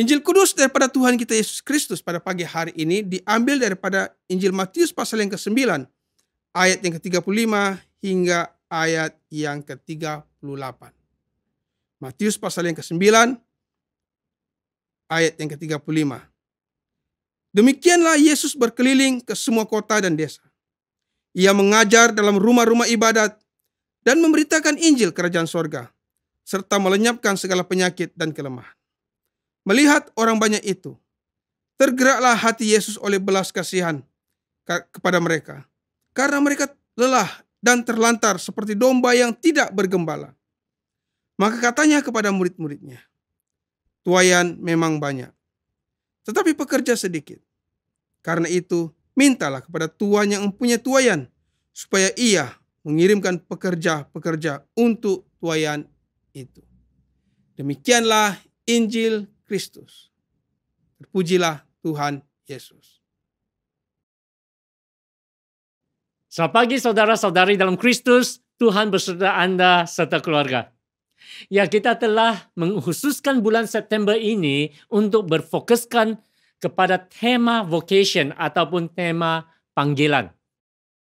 Injil Kudus daripada Tuhan kita Yesus Kristus pada pagi hari ini diambil daripada Injil Matius pasal yang ke-9 ayat yang ke-35 hingga ayat yang ke-38. Matius pasal yang ke-9 ayat yang ke-35. Demikianlah Yesus berkeliling ke semua kota dan desa. Ia mengajar dalam rumah-rumah ibadat dan memberitakan Injil kerajaan sorga, serta melenyapkan segala penyakit dan kelemahan. Melihat orang banyak itu, tergeraklah hati Yesus oleh belas kasihan kepada mereka. Karena mereka lelah dan terlantar seperti domba yang tidak bergembala. Maka katanya kepada murid-muridnya, Tuayan memang banyak, tetapi pekerja sedikit. Karena itu, mintalah kepada tuan yang mempunyai tuayan, supaya ia mengirimkan pekerja-pekerja untuk tuayan itu. Demikianlah Injil Kristus. Terpujilah Tuhan Yesus. Selamat pagi saudara-saudari dalam Kristus, Tuhan beserta Anda serta keluarga. Ya kita telah menghususkan bulan September ini untuk berfokuskan kepada tema vocation ataupun tema panggilan.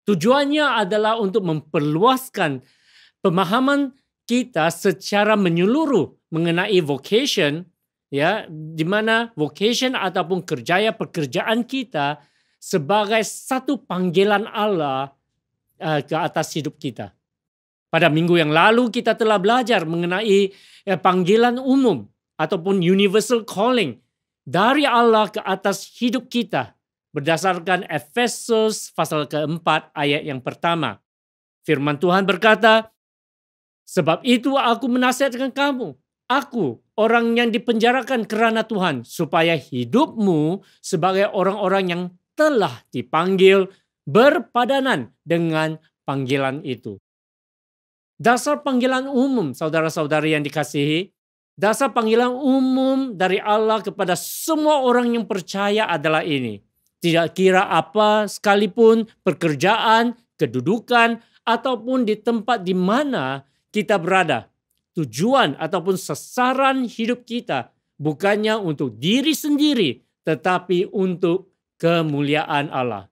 Tujuannya adalah untuk memperluaskan pemahaman kita secara menyeluruh mengenai vocation ya di mana vocation ataupun kerjaya pekerjaan kita sebagai satu panggilan Allah uh, ke atas hidup kita. Pada minggu yang lalu kita telah belajar mengenai uh, panggilan umum ataupun universal calling dari Allah ke atas hidup kita berdasarkan Efesus pasal keempat ayat yang pertama. Firman Tuhan berkata, Sebab itu aku menasihatkan kamu, aku orang yang dipenjarakan kerana Tuhan, supaya hidupmu sebagai orang-orang yang telah dipanggil berpadanan dengan panggilan itu. Dasar panggilan umum, saudara-saudari yang dikasihi, dasar panggilan umum dari Allah kepada semua orang yang percaya adalah ini. Tidak kira apa sekalipun pekerjaan, kedudukan, ataupun di tempat di mana kita berada tujuan ataupun sasaran hidup kita bukannya untuk diri sendiri, tetapi untuk kemuliaan Allah.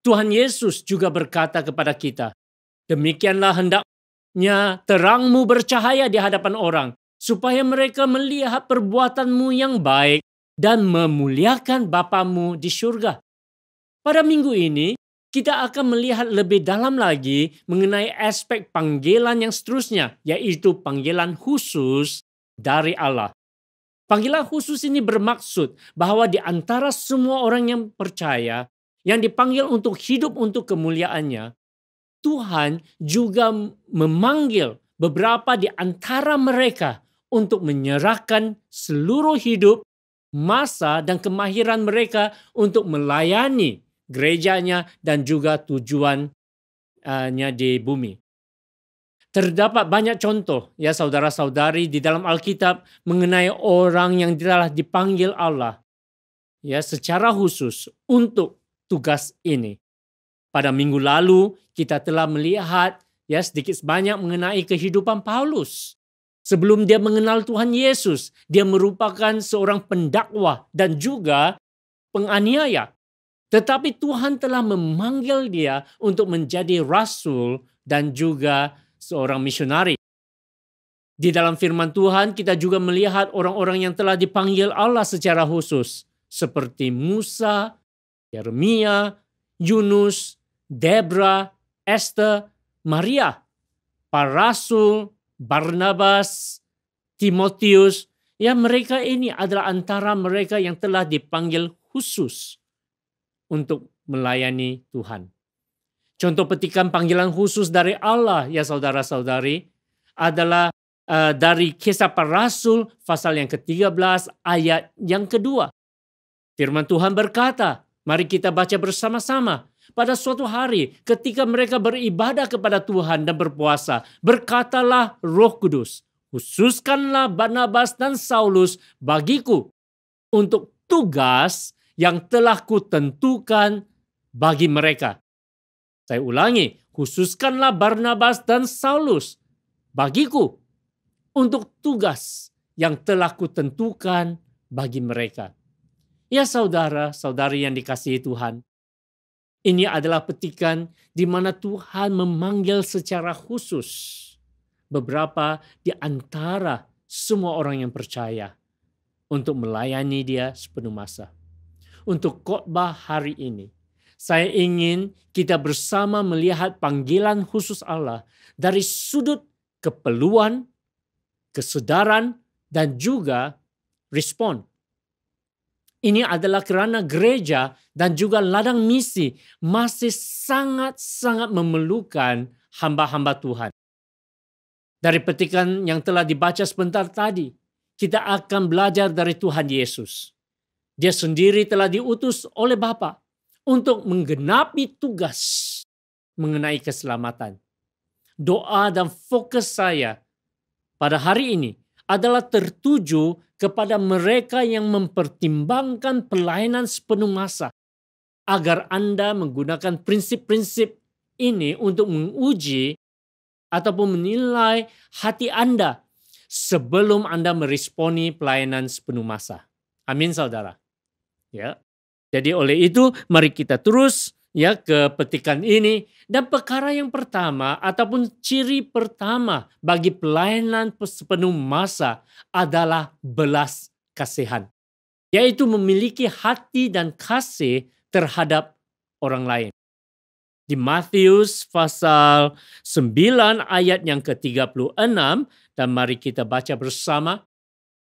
Tuhan Yesus juga berkata kepada kita, "Demikianlah hendaknya terangmu bercahaya di hadapan orang, supaya mereka melihat perbuatanmu yang baik dan memuliakan Bapamu di surga." Pada minggu ini, kita akan melihat lebih dalam lagi mengenai aspek panggilan yang seterusnya, yaitu panggilan khusus dari Allah. Panggilan khusus ini bermaksud bahwa di antara semua orang yang percaya, yang dipanggil untuk hidup untuk kemuliaannya, Tuhan juga memanggil beberapa di antara mereka untuk menyerahkan seluruh hidup, masa, dan kemahiran mereka untuk melayani gerejanya, dan juga tujuannya di bumi. Terdapat banyak contoh ya saudara-saudari di dalam Alkitab mengenai orang yang telah dipanggil Allah ya secara khusus untuk tugas ini. Pada minggu lalu kita telah melihat ya sedikit sebanyak mengenai kehidupan Paulus. Sebelum dia mengenal Tuhan Yesus, dia merupakan seorang pendakwah dan juga penganiaya. Tetapi Tuhan telah memanggil dia untuk menjadi rasul dan juga seorang misionari. Di dalam firman Tuhan kita juga melihat orang-orang yang telah dipanggil Allah secara khusus. Seperti Musa, Yeremia, Yunus, Debra, Esther, Maria, para rasul, Barnabas, Timotius. Ya mereka ini adalah antara mereka yang telah dipanggil khusus untuk melayani Tuhan. Contoh petikan panggilan khusus dari Allah ya saudara-saudari adalah uh, dari kisah para rasul pasal yang ke-13 ayat yang kedua. Firman Tuhan berkata, mari kita baca bersama-sama. Pada suatu hari ketika mereka beribadah kepada Tuhan dan berpuasa, berkatalah roh kudus, khususkanlah Barnabas dan Saulus bagiku untuk tugas yang telah kutentukan bagi mereka. Saya ulangi, khususkanlah Barnabas dan Saulus bagiku untuk tugas yang telah kutentukan bagi mereka. Ya saudara, saudari yang dikasihi Tuhan. Ini adalah petikan di mana Tuhan memanggil secara khusus beberapa di antara semua orang yang percaya untuk melayani dia sepenuh masa untuk khotbah hari ini. Saya ingin kita bersama melihat panggilan khusus Allah dari sudut keperluan, kesedaran, dan juga respon. Ini adalah kerana gereja dan juga ladang misi masih sangat-sangat memerlukan hamba-hamba Tuhan. Dari petikan yang telah dibaca sebentar tadi, kita akan belajar dari Tuhan Yesus. Dia sendiri telah diutus oleh Bapa untuk menggenapi tugas mengenai keselamatan. Doa dan fokus saya pada hari ini adalah tertuju kepada mereka yang mempertimbangkan pelayanan sepenuh masa agar Anda menggunakan prinsip-prinsip ini untuk menguji ataupun menilai hati Anda sebelum Anda meresponi pelayanan sepenuh masa. Amin saudara. Ya. Jadi oleh itu mari kita terus ya ke petikan ini dan perkara yang pertama ataupun ciri pertama bagi pelayanan sepenuh masa adalah belas kasihan yaitu memiliki hati dan kasih terhadap orang lain. Di Matius pasal 9 ayat yang ke-36 dan mari kita baca bersama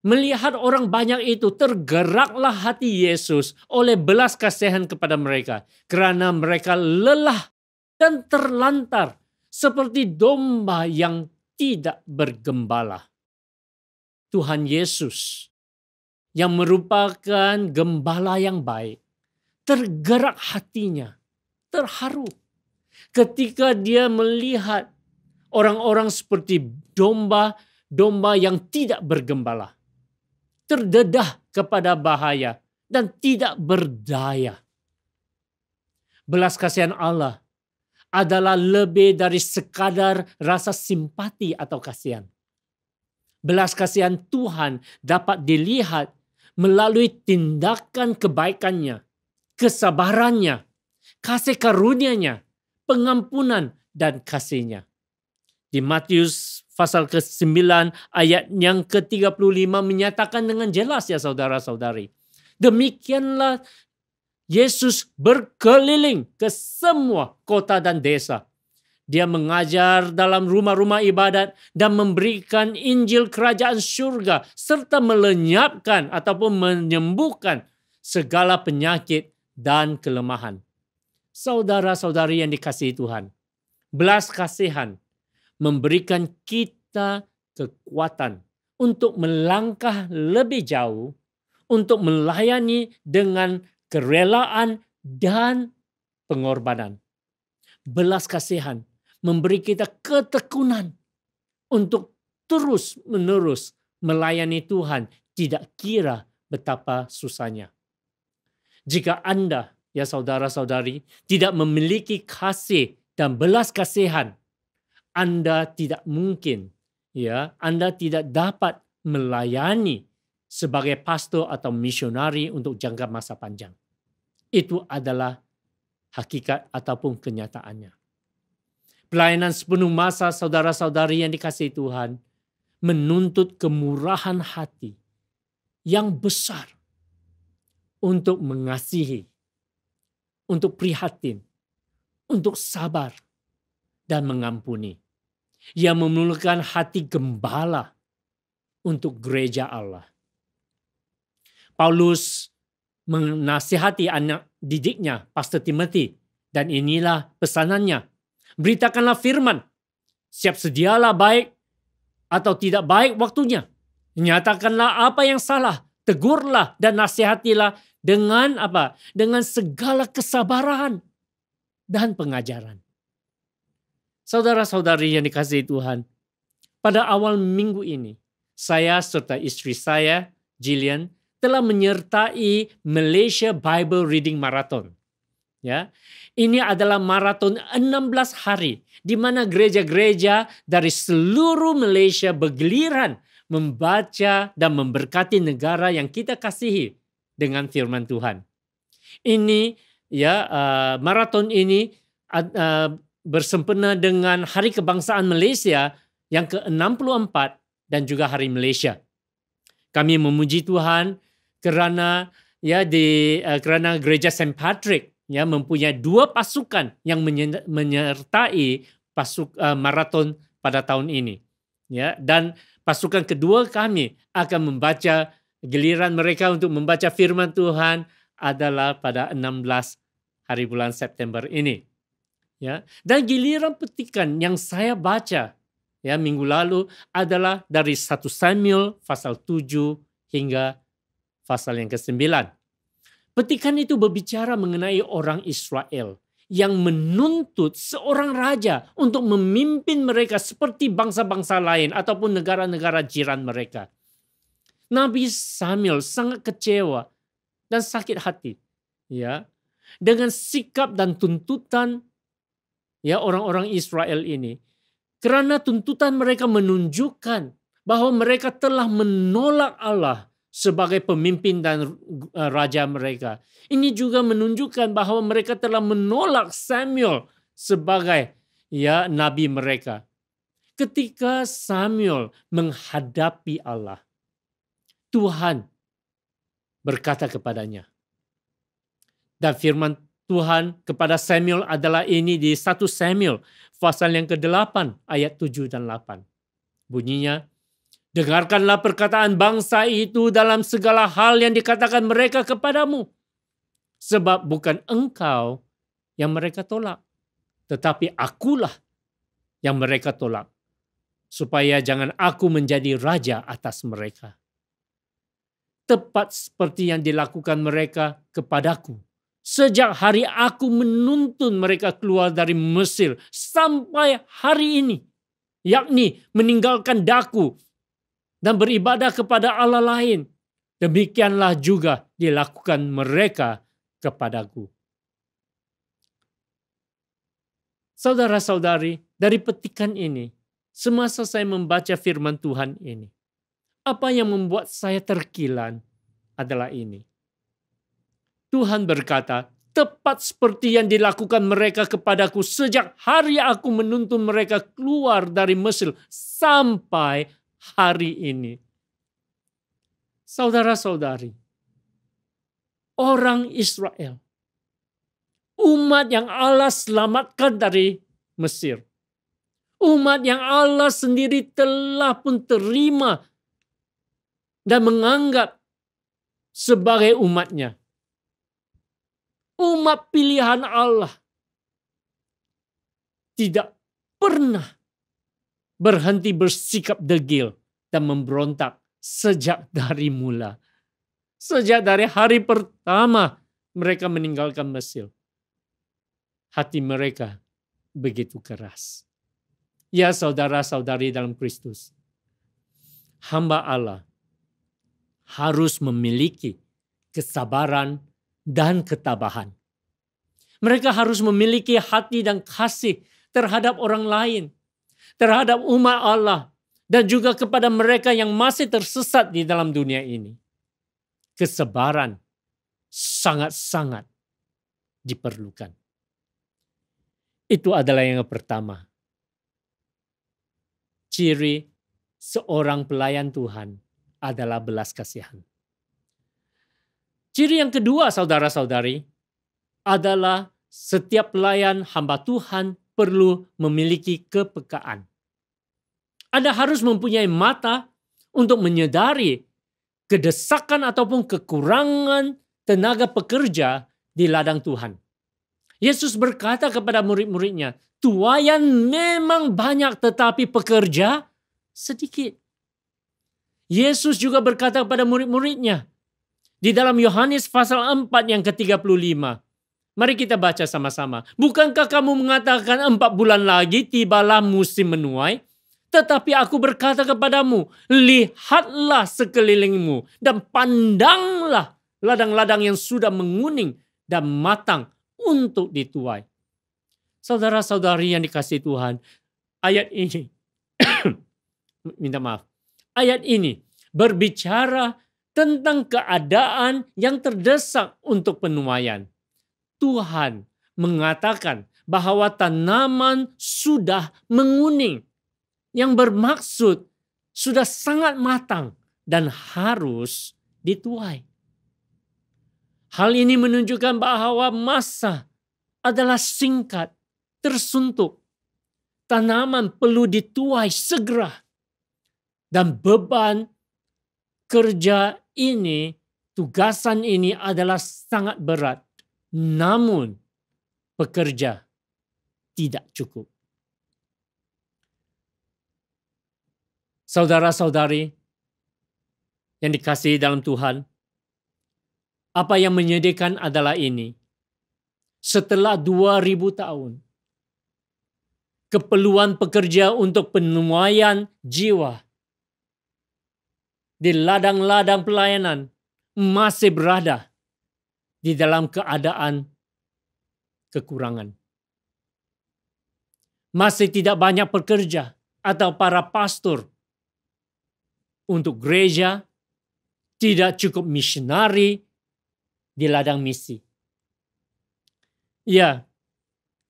Melihat orang banyak itu tergeraklah hati Yesus oleh belas kasihan kepada mereka. Karena mereka lelah dan terlantar seperti domba yang tidak bergembala. Tuhan Yesus yang merupakan gembala yang baik tergerak hatinya, terharu ketika dia melihat orang-orang seperti domba-domba yang tidak bergembala terdedah kepada bahaya dan tidak berdaya. Belas kasihan Allah adalah lebih dari sekadar rasa simpati atau kasihan. Belas kasihan Tuhan dapat dilihat melalui tindakan kebaikannya, kesabarannya, kasih karunia-Nya, pengampunan dan kasihnya. Di Matius pasal ke-9 ayat yang ke-35 menyatakan dengan jelas ya saudara-saudari. Demikianlah Yesus berkeliling ke semua kota dan desa. Dia mengajar dalam rumah-rumah ibadat dan memberikan Injil kerajaan surga serta melenyapkan ataupun menyembuhkan segala penyakit dan kelemahan. Saudara-saudari yang dikasihi Tuhan, belas kasihan memberikan kita kekuatan untuk melangkah lebih jauh, untuk melayani dengan kerelaan dan pengorbanan. Belas kasihan memberi kita ketekunan untuk terus-menerus melayani Tuhan, tidak kira betapa susahnya. Jika Anda, ya saudara-saudari, tidak memiliki kasih dan belas kasihan anda tidak mungkin ya, Anda tidak dapat melayani sebagai pastor atau misionari untuk jangka masa panjang. Itu adalah hakikat ataupun kenyataannya. Pelayanan sepenuh masa saudara-saudari yang dikasihi Tuhan menuntut kemurahan hati yang besar untuk mengasihi, untuk prihatin, untuk sabar dan mengampuni yang memerlukan hati gembala untuk gereja Allah. Paulus menasihati anak didiknya, Pastor Timothy, dan inilah pesanannya. Beritakanlah firman, siap sedialah baik atau tidak baik waktunya. Nyatakanlah apa yang salah, tegurlah dan nasihatilah dengan apa? Dengan segala kesabaran dan pengajaran. Saudara-saudari yang dikasihi Tuhan, pada awal minggu ini, saya serta istri saya, Jillian, telah menyertai Malaysia Bible Reading Marathon. Ya, ini adalah maraton 16 hari di mana gereja-gereja dari seluruh Malaysia bergeliran membaca dan memberkati negara yang kita kasihi dengan firman Tuhan. Ini ya uh, maraton ini uh, bersempena dengan Hari Kebangsaan Malaysia yang ke-64 dan juga Hari Malaysia. Kami memuji Tuhan kerana ya di uh, kerana gereja St Patrick ya mempunyai dua pasukan yang menyertai pasuk uh, maraton pada tahun ini. Ya dan pasukan kedua kami akan membaca giliran mereka untuk membaca firman Tuhan adalah pada 16 hari bulan September ini. Ya. Dan giliran petikan yang saya baca ya minggu lalu adalah dari satu Samuel pasal 7 hingga pasal yang ke-9. Petikan itu berbicara mengenai orang Israel yang menuntut seorang raja untuk memimpin mereka seperti bangsa-bangsa lain ataupun negara-negara jiran mereka. Nabi Samuel sangat kecewa dan sakit hati ya dengan sikap dan tuntutan ya orang-orang Israel ini karena tuntutan mereka menunjukkan bahwa mereka telah menolak Allah sebagai pemimpin dan eh, raja mereka. Ini juga menunjukkan bahwa mereka telah menolak Samuel sebagai ya nabi mereka. Ketika Samuel menghadapi Allah, Tuhan berkata kepadanya. Dan firman Tuhan kepada Samuel adalah ini di 1 Samuel pasal yang ke-8 ayat 7 dan 8. Bunyinya, Dengarkanlah perkataan bangsa itu dalam segala hal yang dikatakan mereka kepadamu. Sebab bukan engkau yang mereka tolak, tetapi akulah yang mereka tolak. Supaya jangan aku menjadi raja atas mereka. Tepat seperti yang dilakukan mereka kepadaku Sejak hari aku menuntun mereka keluar dari Mesir sampai hari ini. Yakni meninggalkan daku dan beribadah kepada Allah lain. Demikianlah juga dilakukan mereka kepadaku. Saudara-saudari, dari petikan ini, semasa saya membaca firman Tuhan ini, apa yang membuat saya terkilan adalah ini. Tuhan berkata, tepat seperti yang dilakukan mereka kepadaku sejak hari aku menuntun mereka keluar dari Mesir sampai hari ini. Saudara-saudari, orang Israel, umat yang Allah selamatkan dari Mesir, umat yang Allah sendiri telah pun terima dan menganggap sebagai umatnya umat pilihan Allah tidak pernah berhenti bersikap degil dan memberontak sejak dari mula. Sejak dari hari pertama mereka meninggalkan Mesir. Hati mereka begitu keras. Ya saudara-saudari dalam Kristus. Hamba Allah harus memiliki kesabaran dan ketabahan. Mereka harus memiliki hati dan kasih terhadap orang lain, terhadap umat Allah, dan juga kepada mereka yang masih tersesat di dalam dunia ini. Kesebaran sangat-sangat diperlukan. Itu adalah yang pertama. Ciri seorang pelayan Tuhan adalah belas kasihan. Ciri yang kedua saudara-saudari adalah setiap pelayan hamba Tuhan perlu memiliki kepekaan. Anda harus mempunyai mata untuk menyadari kedesakan ataupun kekurangan tenaga pekerja di ladang Tuhan. Yesus berkata kepada murid-muridnya, tuayan memang banyak tetapi pekerja sedikit. Yesus juga berkata kepada murid-muridnya, di dalam Yohanes pasal 4 yang ke-35. Mari kita baca sama-sama. Bukankah kamu mengatakan empat bulan lagi tibalah musim menuai? Tetapi aku berkata kepadamu, lihatlah sekelilingmu dan pandanglah ladang-ladang yang sudah menguning dan matang untuk dituai. Saudara-saudari yang dikasih Tuhan, ayat ini, minta maaf, ayat ini berbicara tentang keadaan yang terdesak untuk penuaian. Tuhan mengatakan bahwa tanaman sudah menguning, yang bermaksud sudah sangat matang dan harus dituai. Hal ini menunjukkan bahwa masa adalah singkat, tersuntuk. Tanaman perlu dituai segera. Dan beban kerja ini, tugasan ini adalah sangat berat. Namun, pekerja tidak cukup. Saudara-saudari yang dikasihi dalam Tuhan, apa yang menyedihkan adalah ini. Setelah 2000 tahun, keperluan pekerja untuk penuaian jiwa di ladang-ladang pelayanan masih berada di dalam keadaan kekurangan. Masih tidak banyak pekerja atau para pastor untuk gereja, tidak cukup misionari di ladang misi. Ya,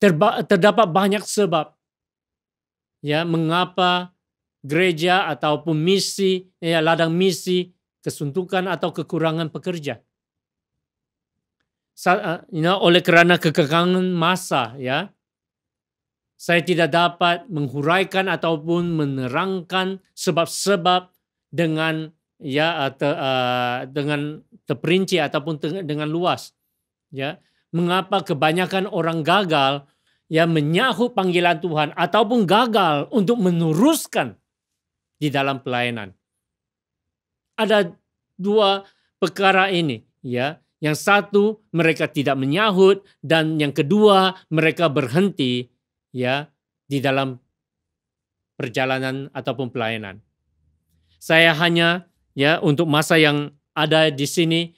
terdapat banyak sebab ya mengapa gereja ataupun misi, ya, ladang misi, kesuntukan atau kekurangan pekerja. Sa, eh, you know, oleh kerana kekekangan masa, ya, saya tidak dapat menghuraikan ataupun menerangkan sebab-sebab dengan ya te, uh, dengan terperinci ataupun dengan luas, ya. Mengapa kebanyakan orang gagal ya menyahut panggilan Tuhan ataupun gagal untuk meneruskan di dalam pelayanan. Ada dua perkara ini, ya. Yang satu, mereka tidak menyahut dan yang kedua, mereka berhenti ya di dalam perjalanan ataupun pelayanan. Saya hanya ya untuk masa yang ada di sini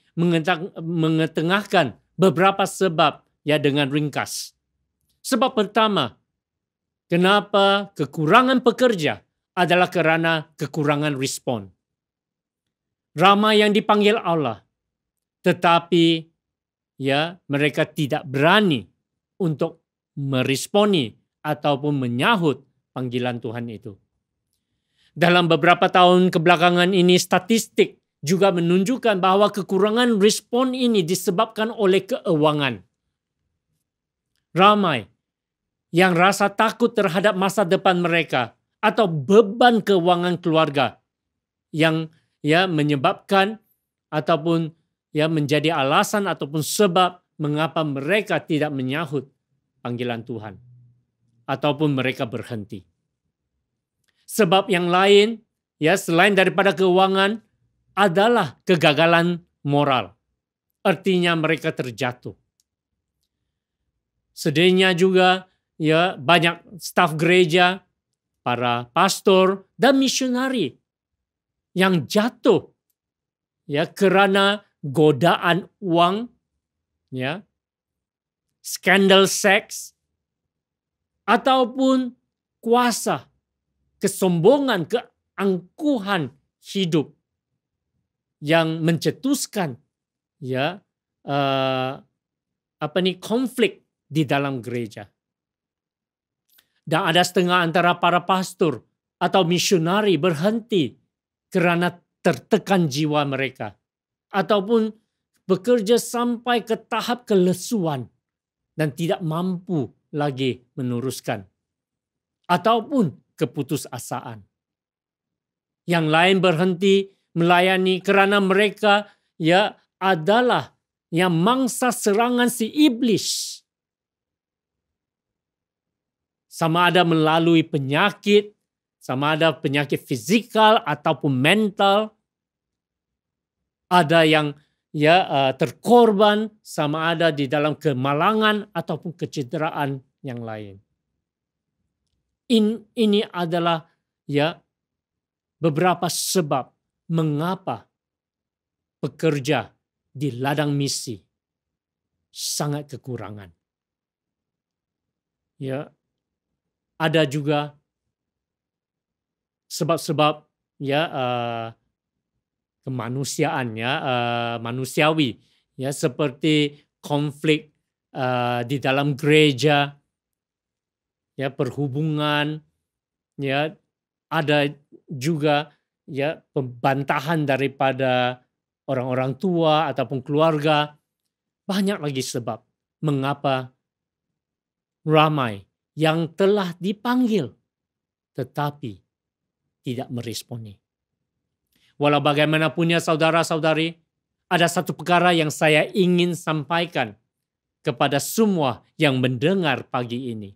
mengetengahkan beberapa sebab ya dengan ringkas. Sebab pertama, kenapa kekurangan pekerja adalah kerana kekurangan respon. Ramai yang dipanggil Allah, tetapi ya mereka tidak berani untuk meresponi ataupun menyahut panggilan Tuhan itu. Dalam beberapa tahun kebelakangan ini statistik juga menunjukkan bahwa kekurangan respon ini disebabkan oleh keuangan. Ramai yang rasa takut terhadap masa depan mereka atau beban keuangan keluarga yang ya menyebabkan ataupun ya menjadi alasan ataupun sebab mengapa mereka tidak menyahut panggilan Tuhan ataupun mereka berhenti. Sebab yang lain ya selain daripada keuangan adalah kegagalan moral. Artinya mereka terjatuh. Sedihnya juga ya banyak staf gereja para pastor dan misionari yang jatuh ya kerana godaan uang ya skandal seks ataupun kuasa kesombongan keangkuhan hidup yang mencetuskan ya uh, apa ni konflik di dalam gereja dan ada setengah antara para pastor atau misionari berhenti kerana tertekan jiwa mereka. Ataupun bekerja sampai ke tahap kelesuan dan tidak mampu lagi meneruskan. Ataupun keputusasaan. Yang lain berhenti melayani kerana mereka ya adalah yang mangsa serangan si iblis sama ada melalui penyakit, sama ada penyakit fisikal ataupun mental. Ada yang ya eh, terkorban, sama ada di dalam kemalangan ataupun kecederaan yang lain. In, ini adalah ya beberapa sebab mengapa pekerja di ladang misi sangat kekurangan. Ya, ada juga sebab-sebab ya uh, eh, kemanusiaan uh, eh, manusiawi ya seperti konflik uh, di dalam gereja ya perhubungan ya ada juga ya pembantahan daripada orang-orang tua ataupun keluarga banyak lagi sebab mengapa ramai yang telah dipanggil tetapi tidak meresponi. Walau bagaimanapun ya saudara-saudari, ada satu perkara yang saya ingin sampaikan kepada semua yang mendengar pagi ini.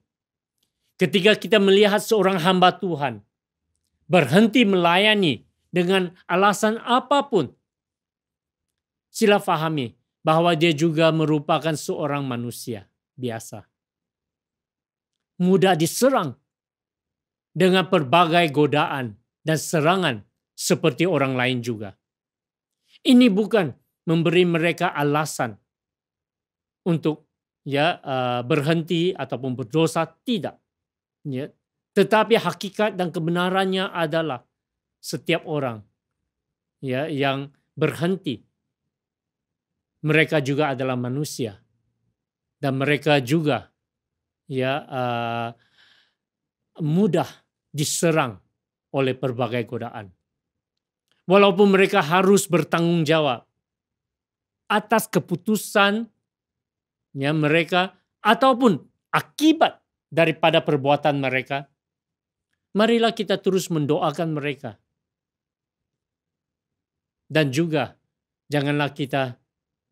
Ketika kita melihat seorang hamba Tuhan berhenti melayani dengan alasan apapun, sila fahami bahwa dia juga merupakan seorang manusia biasa mudah diserang dengan berbagai godaan dan serangan seperti orang lain juga. Ini bukan memberi mereka alasan untuk ya eh, berhenti ataupun berdosa tidak. Ya. Tetapi hakikat dan kebenarannya adalah setiap orang ya yang berhenti mereka juga adalah manusia dan mereka juga ya uh, mudah diserang oleh berbagai godaan. Walaupun mereka harus bertanggung jawab atas keputusannya mereka ataupun akibat daripada perbuatan mereka, marilah kita terus mendoakan mereka. Dan juga janganlah kita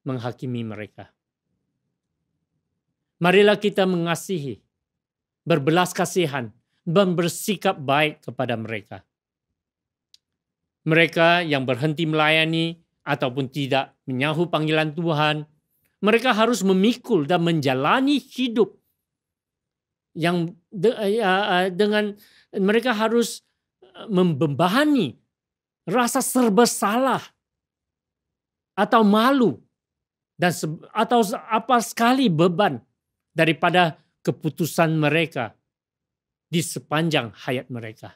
menghakimi mereka. Marilah kita mengasihi, berbelas kasihan, dan bersikap baik kepada mereka. Mereka yang berhenti melayani ataupun tidak menyahu panggilan Tuhan, mereka harus memikul dan menjalani hidup yang de, ya, dengan mereka harus eh, membebani rasa serba salah atau malu dan atau apa sekali beban daripada keputusan mereka di sepanjang hayat mereka.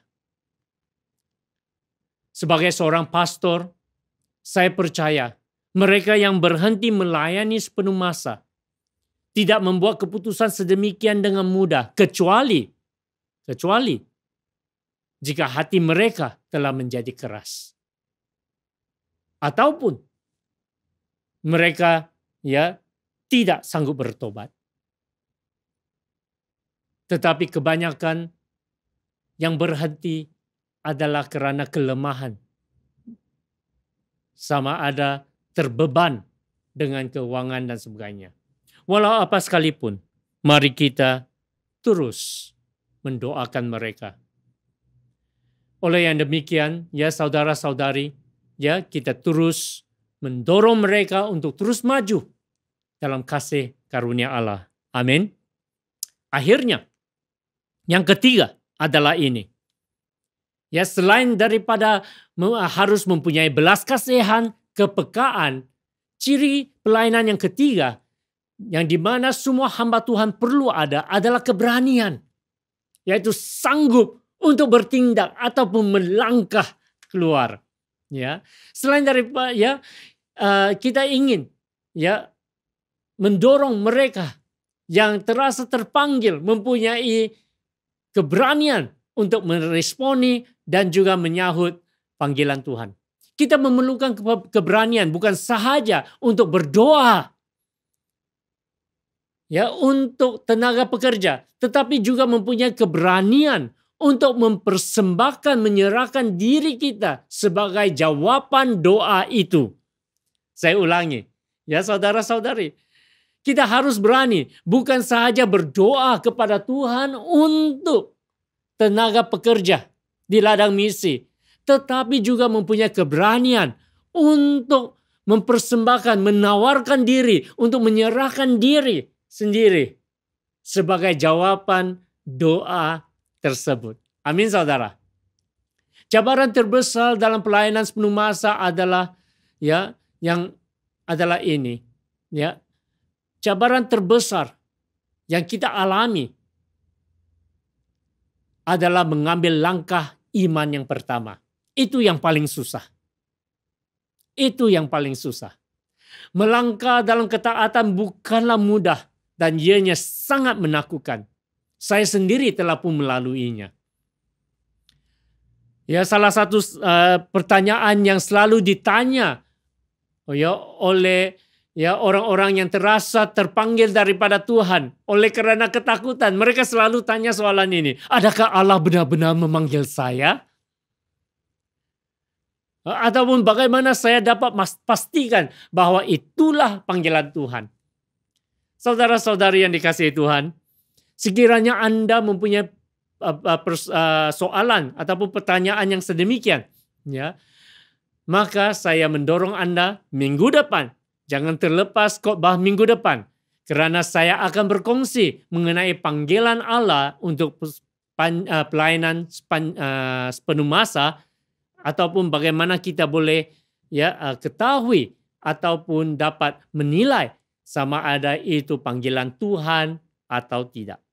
Sebagai seorang pastor, saya percaya mereka yang berhenti melayani sepenuh masa tidak membuat keputusan sedemikian dengan mudah kecuali kecuali jika hati mereka telah menjadi keras ataupun mereka ya tidak sanggup bertobat tetapi kebanyakan yang berhenti adalah karena kelemahan. Sama ada terbeban dengan keuangan dan sebagainya. Walau apa sekalipun, mari kita terus mendoakan mereka. Oleh yang demikian, ya saudara-saudari, ya kita terus mendorong mereka untuk terus maju dalam kasih karunia Allah. Amin. Akhirnya, yang ketiga adalah ini. Ya selain daripada harus mempunyai belas kasihan, kepekaan, ciri pelayanan yang ketiga yang dimana semua hamba Tuhan perlu ada adalah keberanian. Yaitu sanggup untuk bertindak ataupun melangkah keluar. Ya, selain dari ya eh, kita ingin ya mendorong mereka yang terasa terpanggil mempunyai keberanian untuk meresponi dan juga menyahut panggilan Tuhan. Kita memerlukan keberanian bukan sahaja untuk berdoa ya untuk tenaga pekerja, tetapi juga mempunyai keberanian untuk mempersembahkan menyerahkan diri kita sebagai jawaban doa itu. Saya ulangi, ya saudara-saudari, kita harus berani bukan saja berdoa kepada Tuhan untuk tenaga pekerja di ladang misi, tetapi juga mempunyai keberanian untuk mempersembahkan, menawarkan diri, untuk menyerahkan diri sendiri sebagai jawaban doa tersebut. Amin saudara. Cabaran terbesar dalam pelayanan sepenuh masa adalah ya yang adalah ini ya Cabaran terbesar yang kita alami adalah mengambil langkah iman yang pertama. Itu yang paling susah. Itu yang paling susah. Melangkah dalam ketaatan bukanlah mudah dan ianya sangat menakutkan. Saya sendiri telah pun melaluinya. Ya salah satu uh, pertanyaan yang selalu ditanya oh ya oleh ya orang-orang yang terasa terpanggil daripada Tuhan oleh karena ketakutan. Mereka selalu tanya soalan ini, adakah Allah benar-benar memanggil saya? Ataupun bagaimana saya dapat pastikan bahwa itulah panggilan Tuhan. Saudara-saudari yang dikasihi Tuhan, sekiranya Anda mempunyai uh, uh, uh, soalan ataupun pertanyaan yang sedemikian, ya, maka saya mendorong Anda minggu depan Jangan terlepas khotbah minggu depan kerana saya akan berkongsi mengenai panggilan Allah untuk eh, pelayanan eh, sepenuh masa ataupun bagaimana kita boleh ya eh, ketahui ataupun dapat menilai sama ada itu panggilan Tuhan atau tidak.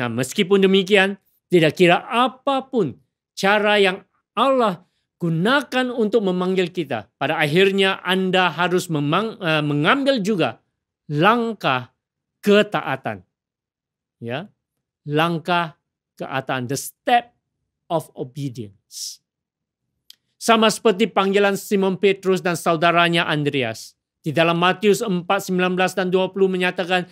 Nah, meskipun demikian, tidak kira apapun cara yang Allah gunakan untuk memanggil kita. Pada akhirnya Anda harus memang, uh, mengambil juga langkah ketaatan. Ya. Langkah ketaatan, the step of obedience. Sama seperti panggilan Simon Petrus dan saudaranya Andreas. Di dalam Matius 4, 19 dan 20 menyatakan,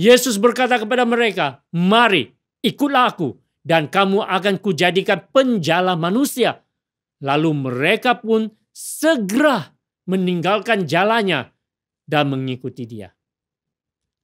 Yesus berkata kepada mereka, mari ikutlah aku dan kamu akan kujadikan penjala manusia Lalu mereka pun segera meninggalkan jalannya dan mengikuti dia.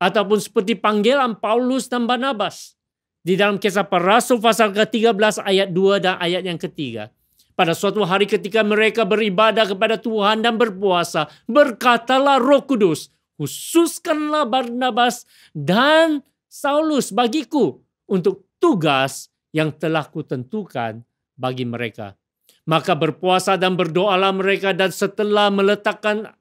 Ataupun seperti panggilan Paulus dan Barnabas di dalam kisah para rasul pasal ke-13 ayat 2 dan ayat yang ketiga. Pada suatu hari ketika mereka beribadah kepada Tuhan dan berpuasa, berkatalah Roh Kudus, khususkanlah Barnabas dan Saulus bagiku untuk tugas yang telah kutentukan bagi mereka. Maka berpuasa dan berdoalah mereka dan setelah meletakkan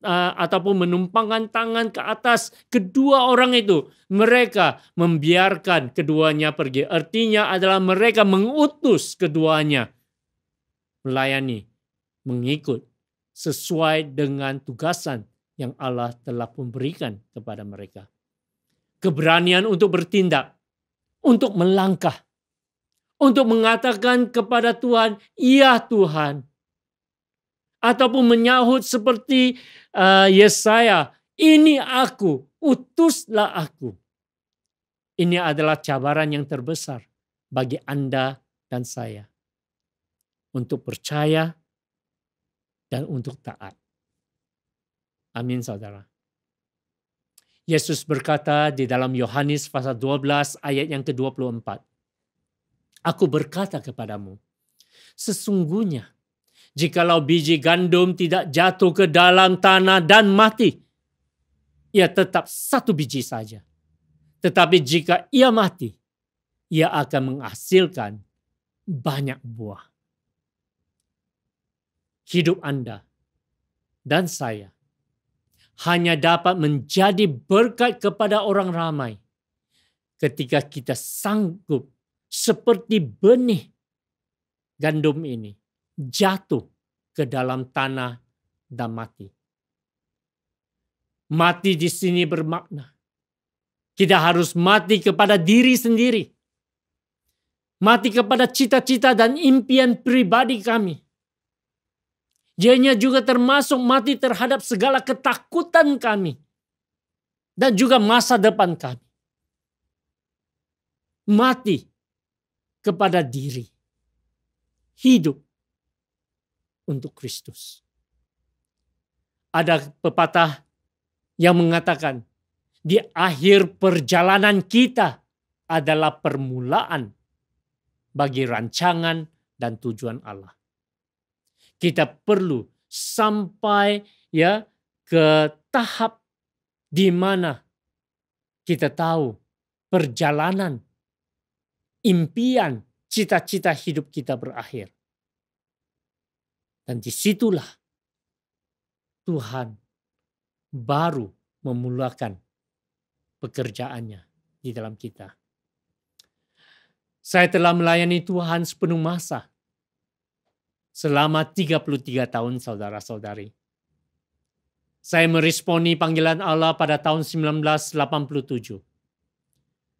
uh, ataupun menumpangkan tangan ke atas kedua orang itu, mereka membiarkan keduanya pergi. Artinya adalah mereka mengutus keduanya melayani, mengikut sesuai dengan tugasan yang Allah telah memberikan kepada mereka. Keberanian untuk bertindak, untuk melangkah untuk mengatakan kepada Tuhan, "Ya Tuhan." Ataupun menyahut seperti uh, Yesaya, "Ini aku, utuslah aku." Ini adalah cabaran yang terbesar bagi Anda dan saya untuk percaya dan untuk taat. Amin saudara. Yesus berkata di dalam Yohanes pasal 12 ayat yang ke-24. Aku berkata kepadamu, sesungguhnya jikalau biji gandum tidak jatuh ke dalam tanah dan mati, ia tetap satu biji saja. Tetapi jika ia mati, ia akan menghasilkan banyak buah. Hidup Anda dan saya hanya dapat menjadi berkat kepada orang ramai ketika kita sanggup seperti benih gandum ini jatuh ke dalam tanah dan mati. Mati di sini bermakna kita harus mati kepada diri sendiri. Mati kepada cita-cita dan impian pribadi kami. Jadinya juga termasuk mati terhadap segala ketakutan kami. Dan juga masa depan kami. Mati kepada diri. Hidup untuk Kristus. Ada pepatah yang mengatakan di akhir perjalanan kita adalah permulaan bagi rancangan dan tujuan Allah. Kita perlu sampai ya ke tahap di mana kita tahu perjalanan impian cita-cita hidup kita berakhir. Dan disitulah Tuhan baru memulakan pekerjaannya di dalam kita. Saya telah melayani Tuhan sepenuh masa selama 33 tahun saudara-saudari. Saya meresponi panggilan Allah pada tahun 1987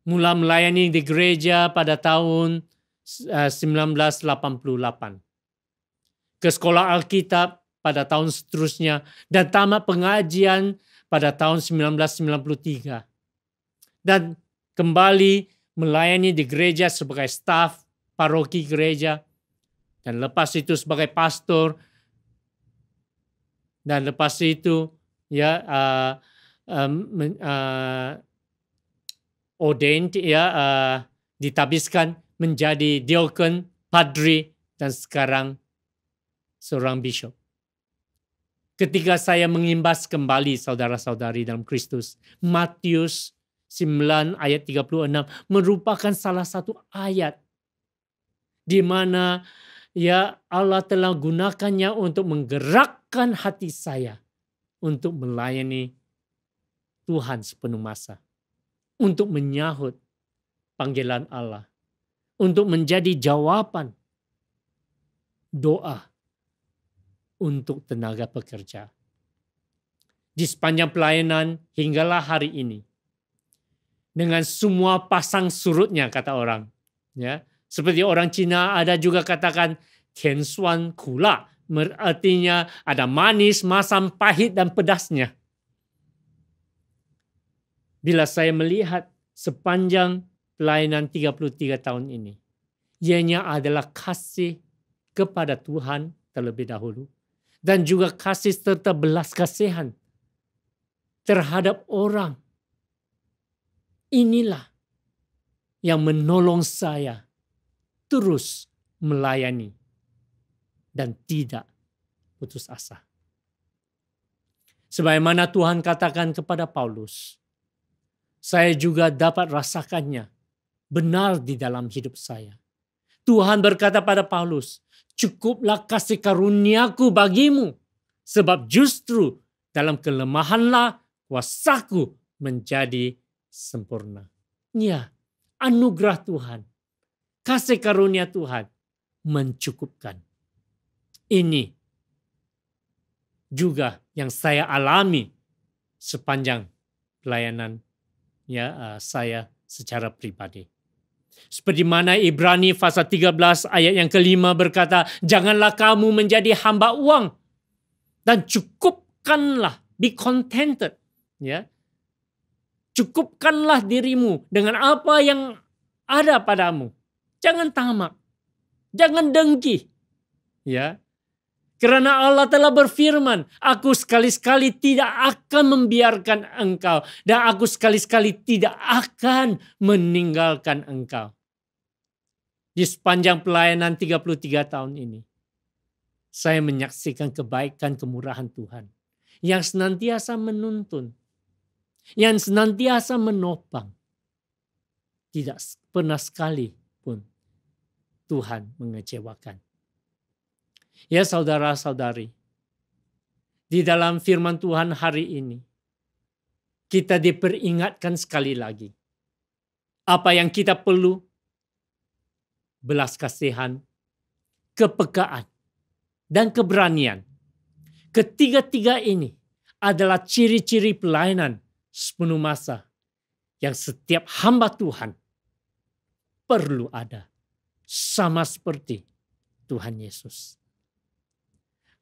mula melayani di gereja pada tahun 1988. Eh, Ke sekolah Alkitab pada tahun seterusnya dan tamat pengajian pada tahun 1993. Dan kembali melayani di gereja sebagai staf paroki gereja dan lepas itu sebagai pastor dan lepas itu ya uh, uh, uh, ordained ya uh, ditabiskan menjadi diokon, padri dan sekarang seorang bishop. Ketika saya mengimbas kembali saudara-saudari dalam Kristus, Matius 9 ayat 36 merupakan salah satu ayat di mana ya Allah telah gunakannya untuk menggerakkan hati saya untuk melayani Tuhan sepenuh masa untuk menyahut panggilan Allah, untuk menjadi jawaban doa untuk tenaga pekerja. Di sepanjang pelayanan hinggalah hari ini. Dengan semua pasang surutnya kata orang. ya Seperti orang Cina ada juga katakan kensuan kula. Artinya ada manis, masam, pahit, dan pedasnya bila saya melihat sepanjang pelayanan 33 tahun ini, ianya adalah kasih kepada Tuhan terlebih dahulu dan juga kasih serta belas kasihan terhadap orang. Inilah yang menolong saya terus melayani dan tidak putus asa. Sebagaimana Tuhan katakan kepada Paulus, saya juga dapat rasakannya benar di dalam hidup saya. Tuhan berkata pada Paulus, cukuplah kasih karuniaku bagimu. Sebab justru dalam kelemahanlah kuasaku menjadi sempurna. Ya, anugerah Tuhan, kasih karunia Tuhan mencukupkan. Ini juga yang saya alami sepanjang pelayanan ya eh, saya secara pribadi. Seperti mana Ibrani pasal 13 ayat yang kelima berkata, janganlah kamu menjadi hamba uang dan cukupkanlah, be contented. Ya. Cukupkanlah dirimu dengan apa yang ada padamu. Jangan tamak, jangan dengki. Ya. Karena Allah telah berfirman, aku sekali-sekali tidak akan membiarkan engkau. Dan aku sekali-sekali tidak akan meninggalkan engkau. Di sepanjang pelayanan 33 tahun ini, saya menyaksikan kebaikan kemurahan Tuhan. Yang senantiasa menuntun. Yang senantiasa menopang. Tidak pernah sekali pun Tuhan mengecewakan. Ya saudara-saudari, di dalam firman Tuhan hari ini, kita diperingatkan sekali lagi. Apa yang kita perlu? Belas kasihan, kepekaan, dan keberanian. Ketiga-tiga ini adalah ciri-ciri pelayanan sepenuh masa yang setiap hamba Tuhan perlu ada. Sama seperti Tuhan Yesus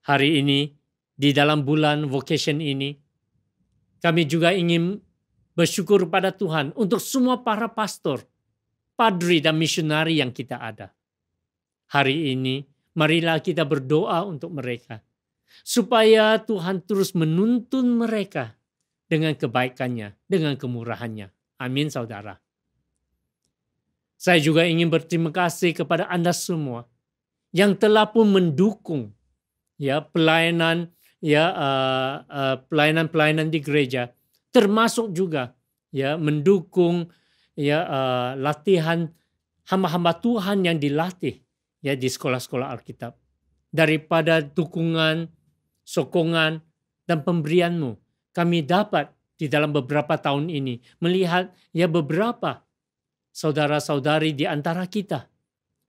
hari ini, di dalam bulan vocation ini, kami juga ingin bersyukur pada Tuhan untuk semua para pastor, padri dan misionari yang kita ada. Hari ini, marilah kita berdoa untuk mereka. Supaya Tuhan terus menuntun mereka dengan kebaikannya, dengan kemurahannya. Amin saudara. Saya juga ingin berterima kasih kepada Anda semua yang telah pun mendukung ya pelayanan ya uh, uh, pelayanan-pelayanan di gereja termasuk juga ya mendukung ya uh, latihan hamba-hamba Tuhan yang dilatih ya di sekolah-sekolah Alkitab daripada dukungan sokongan dan pemberianmu kami dapat di dalam beberapa tahun ini melihat ya beberapa saudara-saudari di antara kita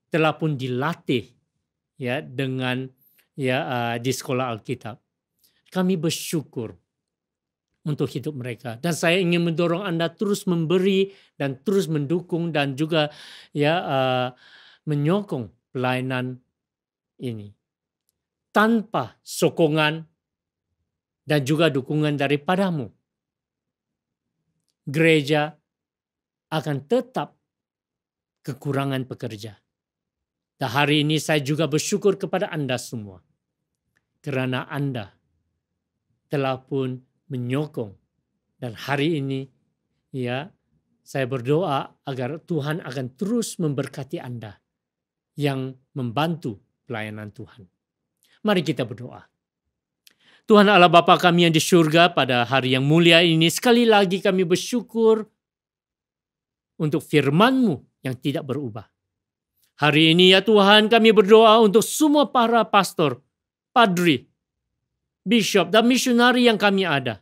telah pun dilatih ya dengan ya uh, di sekolah Alkitab. Kami bersyukur untuk hidup mereka dan saya ingin mendorong Anda terus memberi dan terus mendukung dan juga ya uh, menyokong pelayanan ini. Tanpa sokongan dan juga dukungan daripadamu, gereja akan tetap kekurangan pekerja. Dan hari ini saya juga bersyukur kepada Anda semua. Kerana Anda telah pun menyokong. Dan hari ini ya saya berdoa agar Tuhan akan terus memberkati Anda yang membantu pelayanan Tuhan. Mari kita berdoa. Tuhan Allah Bapa kami yang di surga pada hari yang mulia ini sekali lagi kami bersyukur untuk firman-Mu yang tidak berubah. Hari ini ya Tuhan kami berdoa untuk semua para pastor, padri, bishop, dan misionari yang kami ada.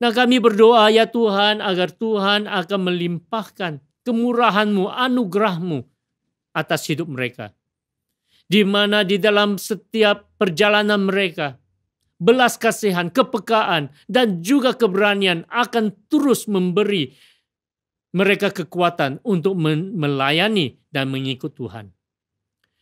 Nah kami berdoa ya Tuhan agar Tuhan akan melimpahkan kemurahan-Mu, anugerah-Mu atas hidup mereka. Di mana di dalam setiap perjalanan mereka, belas kasihan, kepekaan, dan juga keberanian akan terus memberi mereka kekuatan untuk melayani dan mengikut Tuhan.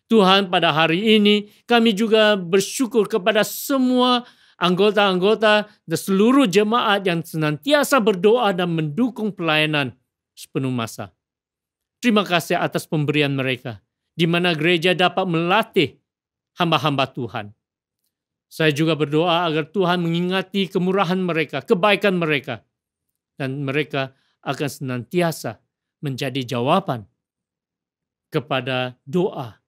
Tuhan pada hari ini kami juga bersyukur kepada semua anggota-anggota dan seluruh jemaat yang senantiasa berdoa dan mendukung pelayanan sepenuh masa. Terima kasih atas pemberian mereka, di mana gereja dapat melatih hamba-hamba Tuhan. Saya juga berdoa agar Tuhan mengingati kemurahan mereka, kebaikan mereka, dan mereka akan senantiasa menjadi jawaban kepada doa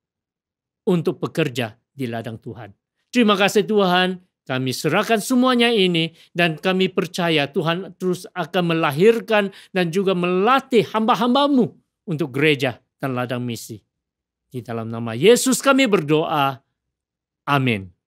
untuk pekerja di ladang Tuhan. Terima kasih Tuhan, kami serahkan semuanya ini dan kami percaya Tuhan terus akan melahirkan dan juga melatih hamba-hambamu untuk gereja dan ladang misi. Di dalam nama Yesus kami berdoa. Amin.